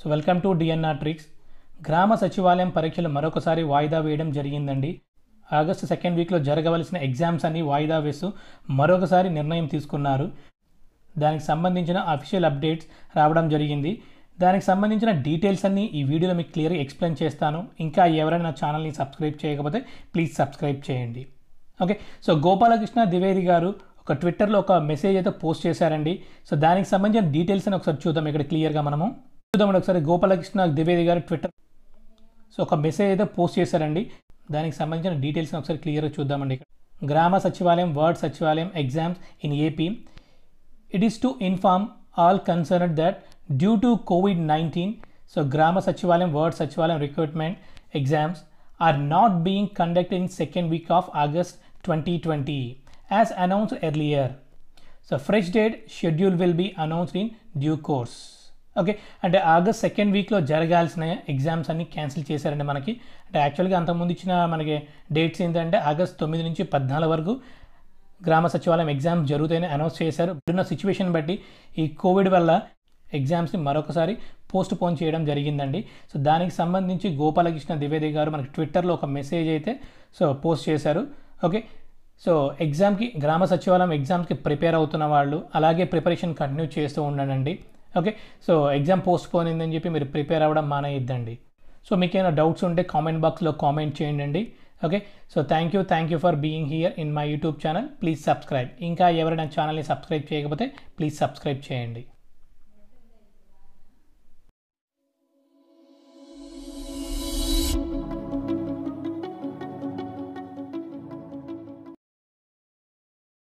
so welcome to DNR tricks గ్రామ సచివాలయం పరీక్షలు మరొకసారి వాయిదా వేయడం జరిగిందండి ఆగస్టు సెకండ్ వీక్లో జరగవలసిన ఎగ్జామ్స్ అన్ని వాయిదా వేస్తూ మరొకసారి నిర్ణయం తీసుకున్నారు దానికి సంబంధించిన అఫీషియల్ అప్డేట్స్ రావడం జరిగింది దానికి సంబంధించిన డీటెయిల్స్ అన్నీ ఈ వీడియోలో మీకు క్లియర్గా ఎక్స్ప్లెయిన్ చేస్తాను ఇంకా ఎవరైనా నా ఛానల్ని సబ్స్క్రైబ్ చేయకపోతే ప్లీజ్ సబ్స్క్రైబ్ చేయండి ఓకే సో గోపాలకృష్ణ ద్వివేది గారు ఒక ట్విట్టర్లో ఒక మెసేజ్ అయితే పోస్ట్ చేశారండి సో దానికి సంబంధించిన డీటెయిల్స్ అని ఒకసారి చూద్దాం ఇక్కడ క్లియర్గా మనము మళ్ళీ ఒకసారి గోపాలకృష్ణ దేవేది గారి ట్విట్టర్ సో ఒక మెసేజ్ ఏదైతే పోస్ట్ చేశారండి దానికి సంబంధించిన డిటైల్స్ ని ఒకసారి క్లియర్ గా చూద్దామండి ఇక్కడ గ్రామ సచివాలయం వార్డ్ సచివాలయం exams in AP it is to inform all concerned that due to COVID 19 so గ్రామ సచివాలయం వార్డ్ సచివాలయం recruitment exams are not being conducted in second week of August 2020 as announced earlier so fresh schedule will be announced in due course okay అంటే August second వీక్లో జరగాల్సిన exams అన్ని cancel చేశారండి మనకి అంటే యాక్చువల్గా అంతకుముందు ఇచ్చిన మనకి డేట్స్ ఏంటంటే ఆగస్ట్ తొమ్మిది నుంచి పద్నాలుగు వరకు గ్రామ సచివాలయం ఎగ్జామ్స్ జరుగుతాయని అనౌన్స్ చేశారు ఇప్పుడున్న సిచ్యువేషన్ బట్టి ఈ కోవిడ్ వల్ల ఎగ్జామ్స్ని మరొకసారి పోస్ట్ పోన్ చేయడం జరిగిందండి సో దానికి సంబంధించి గోపాలకృష్ణ ద్వివేది గారు మనకి ట్విట్టర్లో ఒక మెసేజ్ అయితే సో పోస్ట్ చేశారు ఓకే సో ఎగ్జామ్కి గ్రామ సచివాలయం ఎగ్జామ్స్కి ప్రిపేర్ అవుతున్న వాళ్ళు అలాగే ప్రిపరేషన్ కంటిన్యూ చేస్తూ ఉండండి ఓకే సో ఎగ్జామ్ పోన్ అయిందని చెప్పి మీరు ప్రిపేర్ అవ్వడం మానేయద్దండి సో ఏమైనా డౌట్స్ ఉంటే కామెంట్ బాక్స్లో కామెంట్ చేయండి okay so thank you thank you for being here in my YouTube channel please subscribe ఇంకా ఎవరైనా ఛానల్ని సబ్స్క్రైబ్ చేయకపోతే ప్లీజ్ సబ్స్క్రైబ్ చేయండి